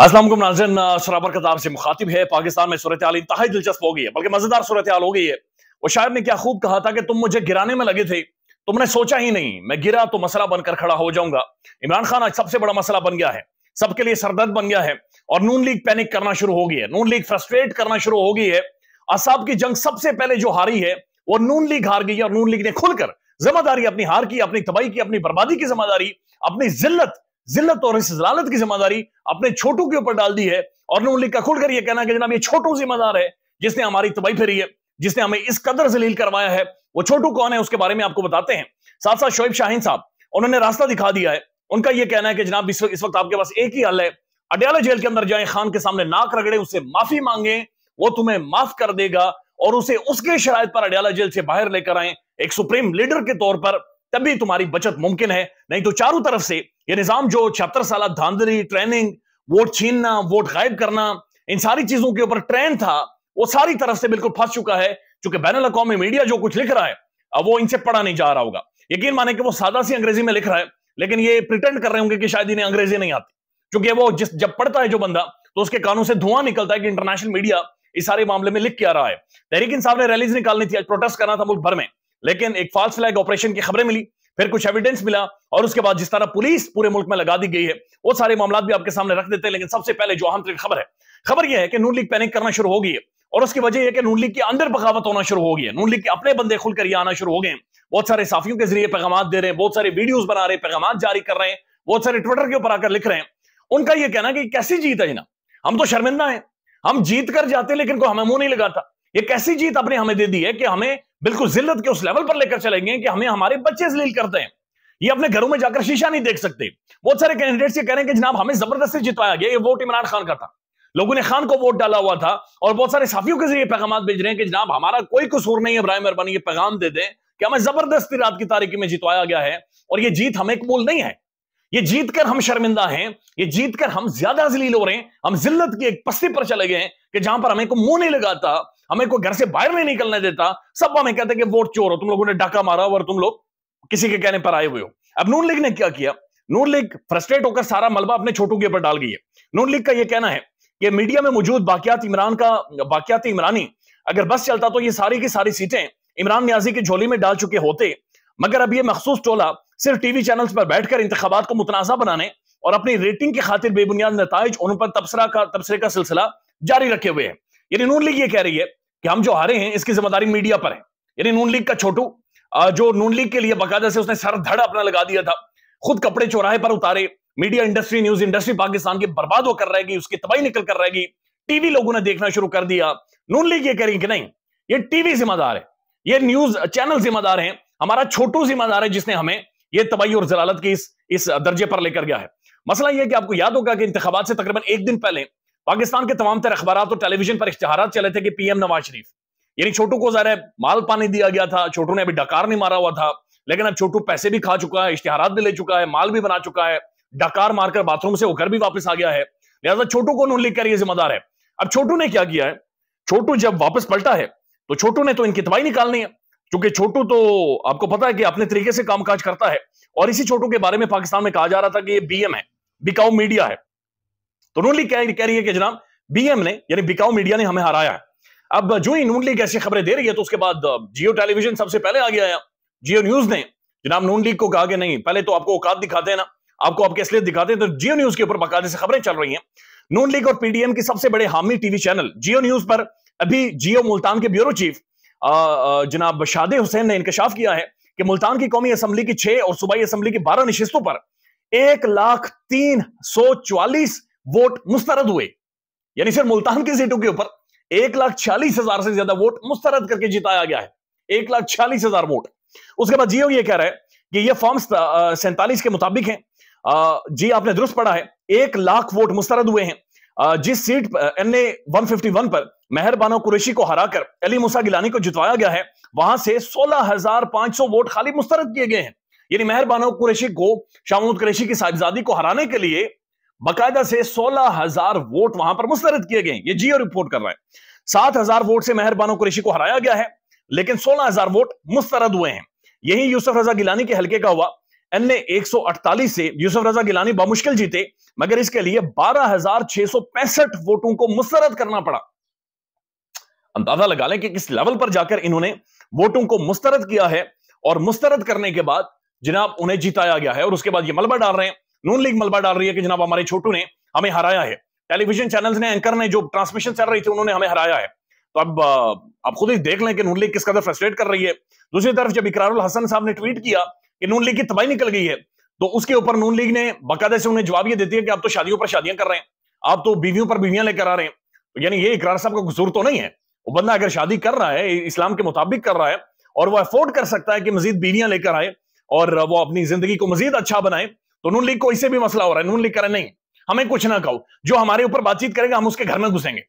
असलम नाजन शराबर का से मुखातिब है पाकिस्तान में सूरत इंतहाई दिलचस्प हो गई है बल्कि मजेदार सूरत हो गई है वो शायर ने क्या खूब कहा था कि तुम मुझे गिराने में लगे थे तुमने सोचा ही नहीं मैं गिरा तो मसला बनकर खड़ा हो जाऊंगा इमरान खान आज सबसे बड़ा मसला बन गया है सबके लिए सरदर्द बन गया है और नून लीग पैनिक करना शुरू हो गई है नून लीग फ्रस्ट्रेट करना शुरू हो गई है असाब की जंग सबसे पहले जो हारी है वो नून लीग हार गई है और नून लीग ने खुलकर जिम्मेदारी अपनी हार की अपनी तबाही की अपनी बर्बादी की जिम्मेदारी अपनी जिल्लत जिल्लत और इस जलालत की जिम्मेदारी अपने छोटों के ऊपर डाल दी है और उन्होंने लिखा खुलकर यह कहना कि जनाब ये छोटू जिम्मेदार है जिसने हमारी तबाही फेरी है जिसने हमें इस कदर जलील करवाया है वो छोटू कौन है उसके बारे में आपको बताते हैं साथ साथ शोएब शाहीन साहब उन्होंने रास्ता दिखा दिया है उनका यह कहना है कि जनाब इस वक्त आपके पास एक ही हल है अडयाला जेल के अंदर जाए खान के सामने नाक रगड़े उससे माफी मांगे वो तुम्हें माफ कर देगा और उसे उसके शराय पर अडयाला जेल से बाहर लेकर आए एक सुप्रीम लीडर के तौर पर तभी तुम्हारी बचत मुमकिन है नहीं तो चारों तरफ से ये निज़ाम जो छिहत्तर साल धांधली ट्रेनिंग वोट छीनना वोट गायब करना इन सारी चीजों के ऊपर ट्रेन था वो सारी तरफ से बिल्कुल फंस चुका है चूंकि बैन अवी मीडिया जो कुछ लिख रहा है वो इनसे पढ़ा नहीं जा रहा होगा यकीन माने कि वो सादा सी अंग्रेजी में लिख रहा है लेकिन ये प्रिटेंड कर रहे होंगे कि शायद इन्हें अंग्रेजी नहीं आती क्योंकि वो जिस जब पढ़ता है जो बंदा तो उसके कानों से धुआं निकलता है कि इंटरनेशनल मीडिया इस सारे मामले में लिख के आ रहा है तहरीक साहब ने रैलीज निकालनी थी आज प्रोटेस्ट करना था मुल्क भर में लेकिन एक फॉल्स फ्लैग ऑपरेशन की खबरें मिली फिर कुछ एविडेंस मिला और उसके बाद जिस तरह पुलिस पूरे मुल्क में लगा दी गई है वो सारे मामला भी आपके सामने रख देते हैं लेकिन सबसे पहले जो अहम तरीन खबर है खबर यह है कि नून लीग पैनिक करना शुरू हो गई है और उसकी वजह यह कि नून लीग के अंदर बगावत होना शुरू हो गई है नून लीग के अपने बंदे खुलकर ये आना शुरू हो गए बहुत सारे साफियों के जरिए पैगाम दे रहे हैं बहुत सारे वीडियोज बना रहे हैं पैगाम जारी कर रहे हैं बहुत सारे ट्विटर के ऊपर आकर लिख रहे हैं उनका यह कहना कि कैसी जीत है जना हम तो शर्मिंदा है हम जीत कर जाते लेकिन कोई हमें मुंह नहीं लगाता ये कैसी जीत आपने हमें दे दी है कि हमें बिल्कुल जिल्लत के उस लेवल पर लेकर चलेंगे कि हमें हमारे बच्चे जलील करते हैं ये अपने घरों में जाकर शीशा नहीं देख सकते बहुत सारे कैंडिडेट्स ये कह रहे हैं कि जनाब हमें जबरदस्ती जितवाया गया ये वोट इमरान खान का था लोगों ने खान को वोट डाला हुआ था और बहुत सारे साफियों के जरिए पैगाम भेज रहे हैं कि जनाब हमारा कोई कसूर नहीं है इब्राहिम मेहरबानी ये पैगाम दे दें कि हमें जबरदस्ती रात की तारीखी में जितवाया गया है और ये जीत हमें कबूल नहीं है ये जीत कर हम शर्मिंदा हैं ये जीत कर हम ज्यादा जलील हो रहे हैं हम जिल्लत की एक पस्ती पर चले गए हैं कि जहां पर हमें को मुंह नहीं लगाता हमें कोई घर से बाहर नहीं निकलने देता सब हमें कहते कि वोट चोर हो तुम लोगों ने डाका मारा और तुम लोग किसी के कहने पर आए हुए हो अब नून लीग ने क्या किया नून लीग फ्रस्ट्रेट होकर सारा मलबा अपने छोटू के ऊपर डाल गई है नून लीग का यह कहना है कि मीडिया में मौजूद बाकियात इमरान का बाकियात इमरानी अगर बस चलता तो ये सारी की सारी सीटें इमरान न्याजी की झोली में डाल चुके होते मगर अब ये मखसूस टोला सिर्फ टीवी चैनल्स पर बैठकर इंतबात को मुतनाज़ा बनाने और अपनी रेटिंग की खातिर बेबुनियाद नतज उन पर तबसरा का तबसरे का सिलसिला जारी रखे हुए हैं यानी नून लीग ये कह रही है कि हम जो हारे हैं इसकी जिम्मेदारी मीडिया पर है यानी नून लीग का छोटू जो नून लीग के लिए बाकायदा से उसने सर धड़ अपना लगा दिया था खुद कपड़े चौराहे पर उतारे media industry news industry Pakistan की बर्बाद होकर रहेगी उसकी तबाही निकल कर रहेगी टीवी लोगों ने देखना शुरू कर दिया नून लीग ये कह रही कि नहीं ये टीवी जिम्मेदार है ये न्यूज चैनल जिम्मेदार है हमारा छोटू जिम्मेदार है जिसने हमें ये तबाही और जलालत की इस इस दर्जे पर लेकर गया है मसला यह कि आपको याद होगा कि इंतबात से तकरीबन एक दिन पहले पाकिस्तान के तमाम तरह अखबार और टेलीविजन पर इश्तहार चले थे कि पीएम नवाज शरीफ यानी छोटू को जरा माल पानी दिया गया था छोटू ने अभी डकार नहीं मारा हुआ था लेकिन अब छोटू पैसे भी खा चुका है इश्तहार भी ले चुका है माल भी बना चुका है डकार मारकर बाथरूम से होकर भी वापस आ गया है लिहाजा छोटू को नून लीग का जिम्मेदार है अब छोटू ने क्या किया है छोटू जब वापस पलटा है तो छोटू ने तो इनकी तबाही निकालनी है क्योंकि छोटू तो आपको पता है कि अपने तरीके से कामकाज करता है और इसी छोटू के बारे में पाकिस्तान में कहा जा रहा था कि ये बीएम है बिकाऊ मीडिया है तो नून लीग कह रही है कि जनाब बीएम ने यानी बिकाऊ मीडिया ने हमें हराया है अब जो ही नून लीग ऐसी खबरें दे रही है तो उसके बाद जियो टेलीविजन सबसे पहले आगे आया जियो न्यूज ने जनाब नून लीग को कहा कि नहीं पहले तो आपको औकात दिखाते हैं ना आपको आपके असलियत दिखाते हैं तो जियो न्यूज के ऊपर बकायदे से खबरें चल रही हैं नून लीग और पीडीएम के सबसे बड़े हामी टीवी चैनल जियो न्यूज पर अभी जियो मुल्तान के ब्यूरो चीफ जनाब शादे हुसैन ने इंकशाफ किया है कि मुल्तान की कौमी असम्बली की छह और सूबाई असम्बली की बारह नशस्तों पर एक लाख तीन सौ चौवालीस वोट मुस्तरद हुए यानी सिर्फ मुल्तान की सीटों के ऊपर एक लाख छियालीस हजार से ज्यादा वोट मुस्तरद करके जिताया गया है एक लाख छियालीस हजार वोट उसके बाद जियो ये कह रहा है कि ये फॉर्म सैंतालीस के मुताबिक है जी आपने दुरुस्त पढ़ा है एक लाख वोट मुस्तरद हुए हैं जिस seat N A one fifty one पर मेहरबानो कुरेशी को हराकर अली मुसा गिलानी को जितवाया गया है वहां से सोलह हजार पांच सौ वोट खाली मुस्तरद किए गए हैं यानी मेहरबानो कुरेशी को शामुद कुरेशी की साहिबजादी को हराने के लिए बाकायदा से सोलह हजार वोट वहां पर मुस्तरद किए गए ये जियो रिपोर्ट कर रहा है सात हजार वोट से मेहरबानो कुरेशी को हराया गया है लेकिन सोलह हजार वोट मुस्तरद हुए हैं यही यूसुफ रजा गिलानी के हल्के का हुआ एन ए से यूसुफ रजा गिलानी बामुश्किल जीते मगर इसके लिए बारह हजार छह सौ पैंसठ वोटों को मुस्तरद करना पड़ा अंदाजा लगा लें कि किस लेवल पर जाकर इन्होंने वोटों को मुस्तरद किया है और मुस्तरद करने के बाद जिनाब उन्हें जिताया गया है और उसके बाद ये मलबा डाल रहे हैं नून लीग मलबा डाल रही है कि जनाब हमारे छोटू ने हमें हराया है टेलीविजन चैनल्स ने एंकर ने जो ट्रांसमिशन चल रही थी उन्होंने हमें हराया है तो अब आप खुद ही देख लें कि नून लीग किस कदर फ्रस्ट्रेट कर रही है दूसरी तरफ जब इकरारुल हसन साहब ने ट्वीट किया कि नून लीग की तबाही निकल गई है तो उसके ऊपर नून लीग ने बकायदे से उन्हें जवाब ये देती है कि आप तो शादियों पर शादियां कर रहे हैं आप तो बीवियों पर बीवियां लेकर आ रहे हैं तो यानी ये इकरार साहब का कसूर तो नहीं है वो बंदा अगर शादी कर रहा है इस्लाम के मुताबिक कर रहा है और वो अफोर्ड कर सकता है कि मजीद बीवियां लेकर आए और वो अपनी जिंदगी को मजीद अच्छा बनाए तो नून लीग को इससे भी मसला हो रहा है नून लीग करें नहीं हमें कुछ ना कहो जो हमारे ऊपर बातचीत करेगा हम उसके घर में घुसेंगे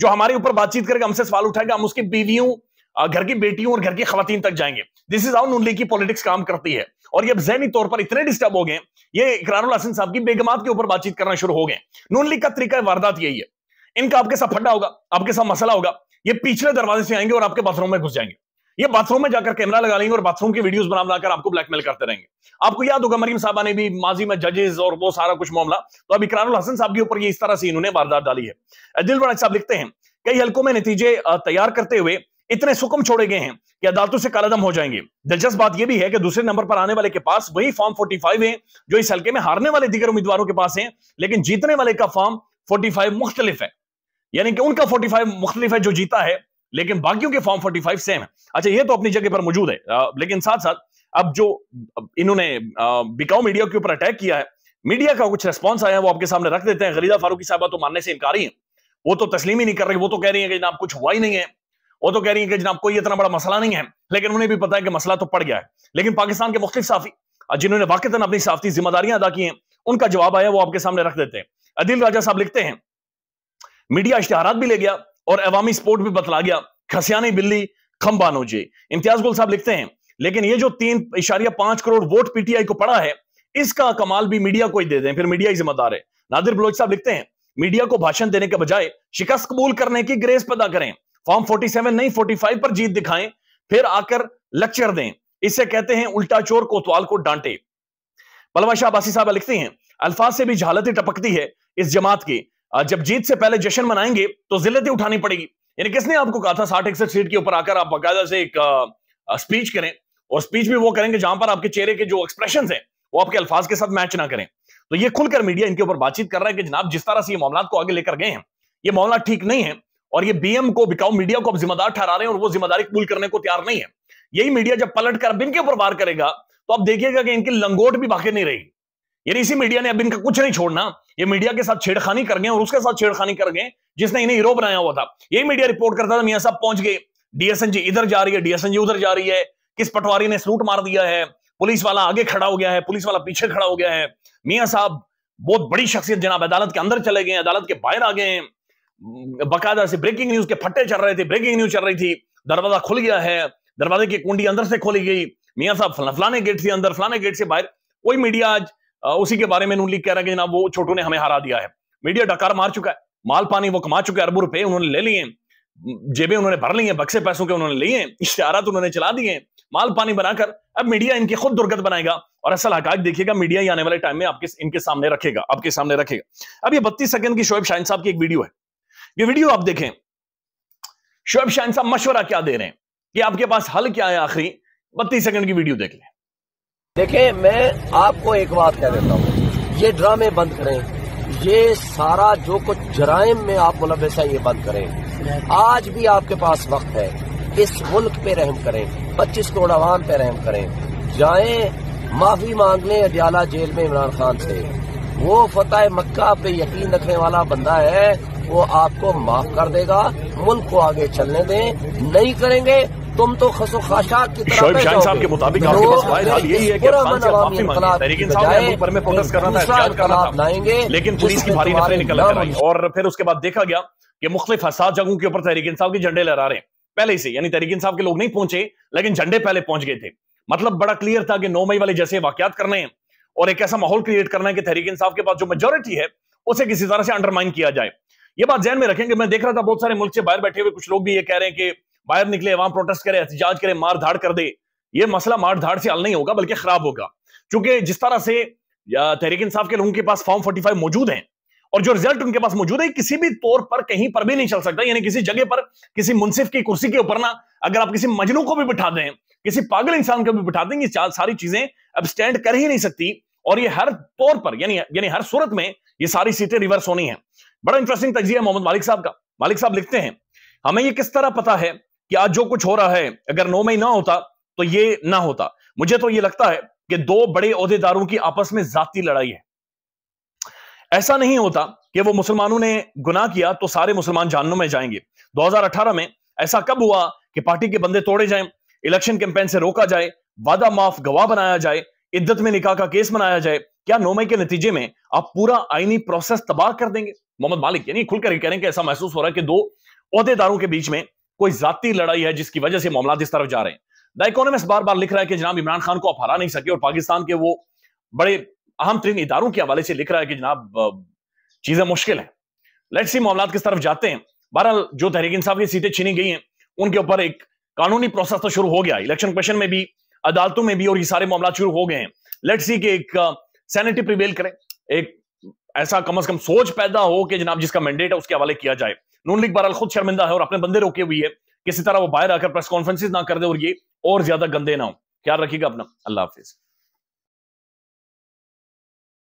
जो हमारे ऊपर बातचीत करेगा हमसे सवाल उठाएगा हम उसकी बीवियों घर की बेटियों और घर की खातन तक जाएंगे दिस इज आउ नून लीग की पॉलिटिक्स काम करती है और ये जहनी तौर पर इतने डिस्टर्ब हो गए ये इकरारुल हसन साहब की बेगमात के ऊपर बातचीत करना शुरू हो गए नून लीग का तरीका वारदात यही है इनका आपके साथ फड्डा होगा आपके साथ मसला होगा ये पिछले दरवाजे से आएंगे और आपके बाथरूम में घुस जाएंगे ये बाथरूम में जाकर कैमरा लगा लेंगे और बाथरूम की वीडियोस बना बनाकर आपको ब्लैकमेल करते रहेंगे आपको याद होगा मरीम साहबा ने भी माजी में जजेस और वो सारा कुछ मामला तो अब इकरारुल हसन साहब के ऊपर ये इस तरह से इन्होंने वारदात डाली है दिल साहब लिखते हैं कई हल्कों में नतीजे तैयार करते हुए इतने सुकम छोड़े गए हैं कि अदालतों से कालादम हो जाएंगे दिलचस्प बात यह भी है कि दूसरे नंबर पर आने वाले के पास वही फॉर्म 45 है जो इस हल्के में हारने वाले दिगर उम्मीदवारों के पास है लेकिन जीतने वाले का फॉर्म 45 मुख्तलिफ है यानी कि उनका 45 मुख्तलिफ है जो जीता है लेकिन बाकियों के फॉर्म 45 सेम है अच्छा ये तो अपनी जगह पर मौजूद है आ, लेकिन साथ साथ अब जो इन्होंने बिकाऊ मीडिया के ऊपर अटैक किया है मीडिया का कुछ रेस्पॉन्स आया है वो आपके सामने रख देते हैं गरीदा फारूकी साहबा तो मानने से इनकारी है वो तो तस्लीम ही नहीं कर रही वो तो कह रही है कि जनाब कुछ हुआ ही नहीं है वो तो कह रही है कि जनाब कोई इतना बड़ा मसला नहीं है लेकिन उन्हें भी पता है कि मसला तो पड़ गया है लेकिन पाकिस्तान के मुख्तिक साफी जिन्होंने वाकता अपनी साफ़ती जिम्मेदारियां अदा की हैं उनका जवाब आया वो आपके सामने रख देते हैं अदिल राजा साहब लिखते हैं मीडिया इश्तहार भी ले गया और अवामी स्पोर्ट भी बतला गया खसियानी बिल्ली खम्बानोजे इम्तियाज गुल साहब लिखते हैं लेकिन ये जो तीन इशारिया पांच करोड़ वोट पीटीआई को पड़ा है इसका कमाल भी मीडिया को ही दे दें फिर मीडिया ही जिम्मेदार है नादिर बलोच साहब लिखते हैं मीडिया को भाषण देने के बजाय शिकस्त कबूल करने की ग्रेस पैदा करें फॉर्म 47 नहीं 45 पर जीत दिखाएं फिर आकर लेक्चर दें इसे कहते हैं उल्टा चोर कोतवाल को डांटे पलवा शाह बासी साहब लिखते हैं अल्फाज से भी झालत ही टपकती है इस जमात की जब जीत से पहले जश्न मनाएंगे तो जिलतें उठानी पड़ेगी यानी किसने आपको कहा था साठ इकसठ सीट के ऊपर आकर आप बाकायदा से एक स्पीच करें और स्पीच भी वो करेंगे जहां पर आपके चेहरे के जो एक्सप्रेशन है वो आपके अल्फाज के साथ मैच ना करें तो ये खुलकर मीडिया इनके ऊपर बातचीत कर रहा है कि जनाब जिस तरह से ये मामला को आगे लेकर गए हैं ये मामला ठीक नहीं है और ये बीएम को बिकाऊ मीडिया को आप जिम्मेदार ठहरा रहे हैं और वो जिम्मेदारी कबूल करने को तैयार नहीं है यही मीडिया जब पलट कर अब इनके ऊपर वार करेगा तो आप देखिएगा कि इनकी लंगोट भी बाकी नहीं रहेगी यानी इसी मीडिया ने अब इनका कुछ नहीं छोड़ना ये मीडिया के साथ छेड़खानी कर गए और उसके साथ छेड़खानी कर गए जिसने इन्हें हीरो बनाया हुआ था ये मीडिया रिपोर्ट करता था मियाँ साहब पहुंच गए डीएसएनजी इधर जा रही है डीएसएनजी उधर जा रही है किस पटवारी ने स्लूट मार दिया है पुलिस वाला आगे खड़ा हो गया है पुलिस वाला पीछे खड़ा हो गया है मियाँ साहब बहुत बड़ी शख्सियत जनाब अदालत के अंदर चले गए अदालत के बाहर आ गए बकायदा से ब्रेकिंग न्यूज के फट्टे चल रहे थे ब्रेकिंग न्यूज चल रही थी दरवाजा खुल गया है दरवाजे की कुंडी अंदर से खोली गई मियाँ साहब फलाने गेट से अंदर फलाने गेट से बाहर वही मीडिया आज उसी के बारे में नून लीग कह रहा है कि जनाब वो छोटो ने हमें हरा दिया है मीडिया डकार मार चुका है माल पानी वो कमा चुके अरबों रुपए उन्होंने ले लिए जेबें उन्होंने भर ली हैं बक्से पैसों के उन्होंने लिए इश्तारा तो उन्होंने चला दिए माल पानी बनाकर अब मीडिया इनकी खुद दुर्गत बनाएगा और असल हकायक देखिएगा मीडिया ही आने वाले टाइम में आपके इनके सामने रखेगा आपके सामने रखेगा अब ये बत्तीस सेकंड की शोएब शाहिन साहब की एक वीडियो है ये वीडियो आप देखें शोएब शाहिन साहब मशवरा क्या दे रहे हैं कि आपके पास हल क्या है आखिरी बत्तीस सेकंड की वीडियो देख लें देखिए मैं आपको एक बात कह देता हूँ ये ड्रामे बंद करें ये सारा जो कुछ जराइम में आप मुलविस है ये बंद करें आज भी आपके पास वक्त है इस मुल्क पे रहम करें 25 करोड़ आवाम पे रहम करें जाए माफी मांग लें अडियाला जेल में इमरान खान से वो फतेह मक्का पे यकीन रखने वाला बंदा है वो आपको माफ कर देगा मुल्क को आगे चलने दें नहीं करेंगे तुम तो खसो खाशा की तरह शोएब शाहिद साहब के मुताबिक आपके पास वाहिद हाल यही है कि खान से माफी मांगी तहरीक इंसाफ ने मुल्क भर में फोकस करना था एहतियात करना था लेकिन पुलिस की भारी नफरें निकल कर आई और फिर उसके बाद देखा गया कि मुख्तलिफ हसाद जगहों के ऊपर तहरीक इंसाफ के झंडे लहरा रहे हैं पहले ही से यानी तहरीक इंसाफ के लोग नहीं पहुंचे लेकिन झंडे पहले पहुंच गए थे मतलब बड़ा क्लियर था कि नौ मई वाले जैसे वाकत करने हैं और एक ऐसा माहौल क्रिएट करना है कि तहरीक इंसाफ के पास जो मेजोरिटी है उसे किसी तरह से अंडरमाइन किया जाए ये बात जहन में रखेंगे मैं देख रहा था बहुत सारे मुल्क से बाहर बैठे हुए कुछ लोग भी ये कह रहे हैं कि बाहर निकले वहां प्रोटेस्ट करे एहतजाज करे मार धाड़ कर दे ये मसला मार धाड़ से हल नहीं होगा बल्कि खराब होगा क्योंकि जिस तरह से तहरीक इंसाफ के लोगों के पास फॉर्म फोर्टी फाइव मौजूद है और जो रिजल्ट उनके पास मौजूद है किसी भी तौर पर कहीं पर भी नहीं चल सकता यानी किसी जगह पर किसी मुनसिफ की कुर्सी के ऊपर ना अगर आप किसी मजनू को भी बिठा दें किसी पागल इंसान को भी बिठा दें ये सारी चीजें अब स्टैंड कर ही नहीं सकती और ये हर तौर पर यानी यानी हर सूरत में ये सारी सीटें रिवर्स होनी है बड़ा इंटरेस्टिंग तजिया मोहम्मद मालिक साहब का मालिक साहब लिखते हैं हमें ये किस तरह पता है कि आज जो कुछ हो रहा है अगर नौ मई ना होता तो ये ना होता मुझे तो ये लगता है कि दो बड़े अहदेदारों की आपस में जाती लड़ाई है ऐसा नहीं होता कि वो मुसलमानों ने गुनाह किया तो सारे मुसलमान जानों में जाएंगे 2018 में ऐसा कब हुआ कि पार्टी के बंदे तोड़े जाएं इलेक्शन कैंपेन से रोका जाए वादा माफ गवाह बनाया जाए इद्दत में निकाह का केस बनाया जाए क्या नौ मई के नतीजे में आप पूरा आईनी प्रोसेस तबाह कर देंगे मोहम्मद मालिक यानी खुलकर कह रहे हैं कि ऐसा महसूस हो रहा है कि दो अहदेदारों के बीच में कोई जाती लड़ाई है जिसकी वजह से मामला इस तरफ जा रहे हैं द इकोनॉमिस्ट बार बार लिख रहा है कि जनाब इमरान खान को आप हरा नहीं सके और पाकिस्तान के वो बड़े अहम तरीन इदारों के हवाले से लिख रहा है कि जनाब चीजें मुश्किल है लेट सी मामला किस तरफ जाते हैं बहरहाल जो तहरीक इंसाफ की सीटें छीनी गई हैं उनके ऊपर एक कानूनी प्रोसेस तो शुरू हो गया इलेक्शन कमीशन में भी अदालतों में भी और ये सारे मामला शुरू हो गए हैं लेट सी के एक सैनिटी प्रिवेल करें एक ऐसा कम अज कम सोच पैदा हो कि जनाब जिसका मैंडेट है उसके हवाले किया जाए नून लीग बहरहाल खुद शर्मिंदा है और अपने बंदे रोके हुई है किसी तरह वो बाहर आकर प्रेस कॉन्फ्रेंसिस ना कर दे और ये और ज्यादा गंदे ना हो ख्याल रखिएगा अपना अल्लाह हाफिज़